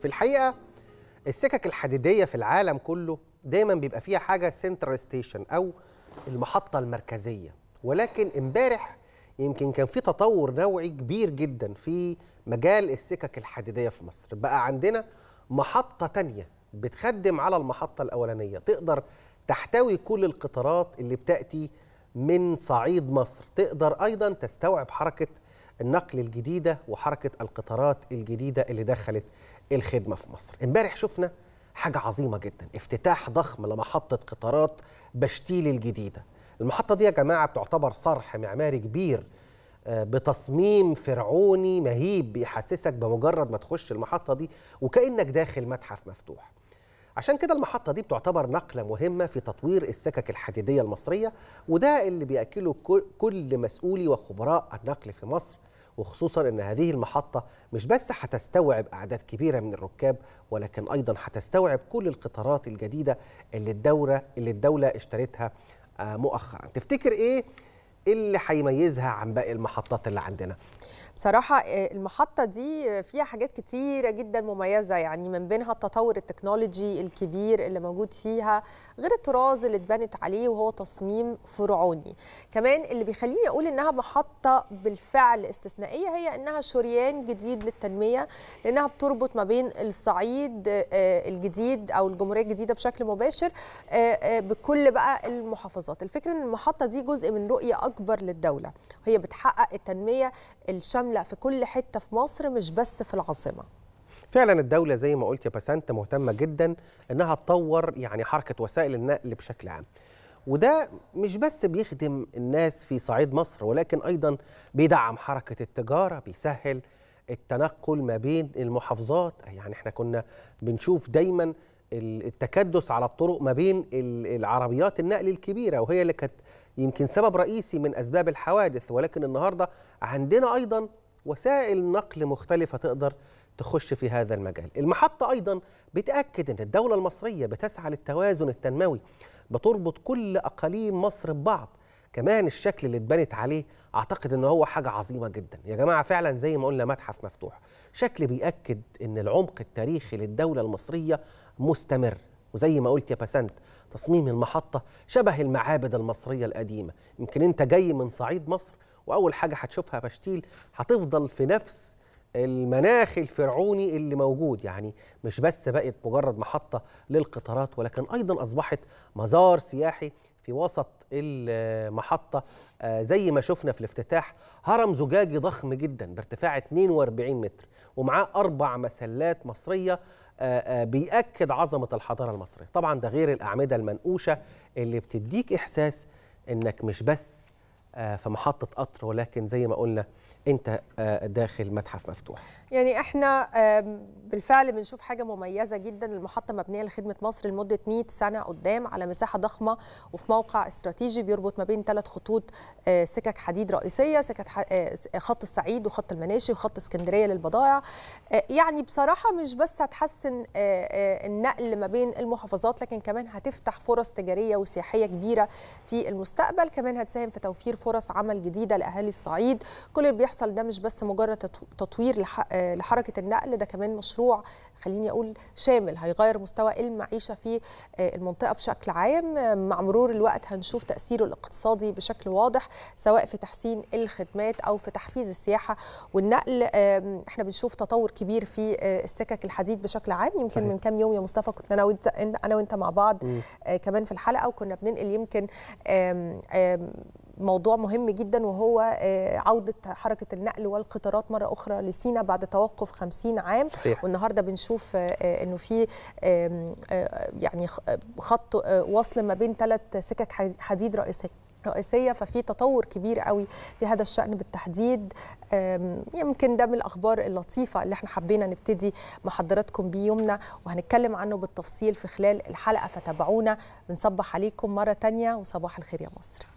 في الحقيقه السكك الحديديه في العالم كله دايما بيبقى فيها حاجه سنترال ستيشن او المحطه المركزيه ولكن امبارح يمكن كان في تطور نوعي كبير جدا في مجال السكك الحديديه في مصر بقى عندنا محطه تانية بتخدم على المحطه الاولانيه تقدر تحتوي كل القطارات اللي بتاتي من صعيد مصر تقدر ايضا تستوعب حركه النقل الجديده وحركه القطارات الجديده اللي دخلت الخدمه في مصر امبارح شفنا حاجه عظيمه جدا افتتاح ضخم لمحطه قطارات بشتيل الجديده المحطه دي يا جماعه بتعتبر صرح معماري كبير آه، بتصميم فرعوني مهيب بيحسسك بمجرد ما تخش المحطه دي وكانك داخل متحف مفتوح عشان كده المحطة دي بتعتبر نقلة مهمة في تطوير السكك الحديدية المصرية وده اللي بيأكله كل مسؤولي وخبراء النقل في مصر وخصوصا ان هذه المحطه مش بس هتستوعب اعداد كبيره من الركاب ولكن ايضا هتستوعب كل القطارات الجديده اللي الدوره اللي الدوله اشترتها آه، مؤخرا تفتكر ايه ايه اللي هيميزها عن باقي المحطات اللي عندنا بصراحة آه، المحطة دي فيها حاجات كتيرة جدا مميزة يعني من بينها التطور التكنولوجي الكبير اللي موجود فيها غير الطراز اللي اتبنت عليه وهو تصميم فرعوني كمان اللي بيخليني أقول إنها محطة بالفعل استثنائية هي إنها شريان جديد للتنمية لأنها بتربط ما بين الصعيد آه، الجديد أو الجمهورية الجديدة بشكل مباشر آه، بكل بقى المحافظات الفكرة إن المحطة دي جزء من رؤية اكبر للدوله وهي بتحقق التنميه الشامله في كل حته في مصر مش بس في العاصمه فعلا الدوله زي ما قلت يا بسنت مهتمه جدا انها تطور يعني حركه وسائل النقل بشكل عام وده مش بس بيخدم الناس في صعيد مصر ولكن ايضا بيدعم حركه التجاره بيسهل التنقل ما بين المحافظات يعني احنا كنا بنشوف دايما التكدس على الطرق ما بين العربيات النقل الكبيره وهي اللي كانت يمكن سبب رئيسي من أسباب الحوادث ولكن النهاردة عندنا أيضا وسائل نقل مختلفة تقدر تخش في هذا المجال المحطة أيضا بتأكد أن الدولة المصرية بتسعى للتوازن التنموي بتربط كل أقاليم مصر ببعض كمان الشكل اللي اتبنت عليه اعتقد ان هو حاجه عظيمه جدا يا جماعه فعلا زي ما قلنا متحف مفتوح شكل بيأكد ان العمق التاريخي للدوله المصريه مستمر وزي ما قلت يا بسنت تصميم المحطة شبه المعابد المصرية القديمة يمكن أنت جاي من صعيد مصر وأول حاجة هتشوفها بشتيل هتفضل في نفس المناخ الفرعوني اللي موجود يعني مش بس بقت مجرد محطة للقطارات ولكن أيضا أصبحت مزار سياحي في وسط المحطة آه، زي ما شفنا في الافتتاح هرم زجاجي ضخم جدا بارتفاع 42 متر ومعاه أربع مسلات مصرية آه، آه، بيأكد عظمة الحضارة المصرية طبعا ده غير الأعمدة المنقوشة اللي بتديك إحساس إنك مش بس آه، في محطة قطر ولكن زي ما قلنا انت آه، داخل متحف مفتوح يعني احنا بالفعل بنشوف حاجه مميزه جدا المحطه مبنيه لخدمه مصر لمده 100 سنه قدام على مساحه ضخمه وفي موقع استراتيجي بيربط ما بين ثلاث خطوط آه، سكك حديد رئيسيه سكك آه، خط الصعيد وخط المناشي وخط اسكندريه للبضائع يعني بصراحه مش بس هتحسن النقل ما بين المحافظات لكن كمان هتفتح فرص تجاريه وسياحيه كبيره في المستقبل كمان هتساهم في توفير فرص عمل جديده لاهالي الصعيد كل اللي بيحصل ده مش بس مجرد تطوير لحركه النقل ده كمان مشروع خليني اقول شامل هيغير مستوى المعيشه في آه، المنطقه بشكل عام مع مرور الوقت هنشوف تاثيره الاقتصادي بشكل واضح سواء في تحسين الخدمات او في تحفيز السياحه والنقل احنا بنشوف تطور كبير في آه، السكك الحديد بشكل عام يمكن من كام يوم يا مصطفى كنت انا وانت انا وانت مع بعض آه، كمان في الحلقه وكنا بننقل يمكن موضوع مهم جدا وهو آه، عودة حركة النقل والقطارات مرة أخرى لسينا بعد توقف 50 عام صحيح. والنهاردة بنشوف آه، آه، أنه في يعني خط وصل ما بين ثلاث سكك حديد رئيسية رئيسية ففي تطور كبير قوي في هذا الشأن بالتحديد يمكن ده من الأخبار اللطيفة اللي احنا حبينا نبتدي مع حضراتكم بيه يومنا وهنتكلم عنه بالتفصيل في خلال الحلقة فتابعونا بنصبح عليكم مرة تانية وصباح الخير يا مصر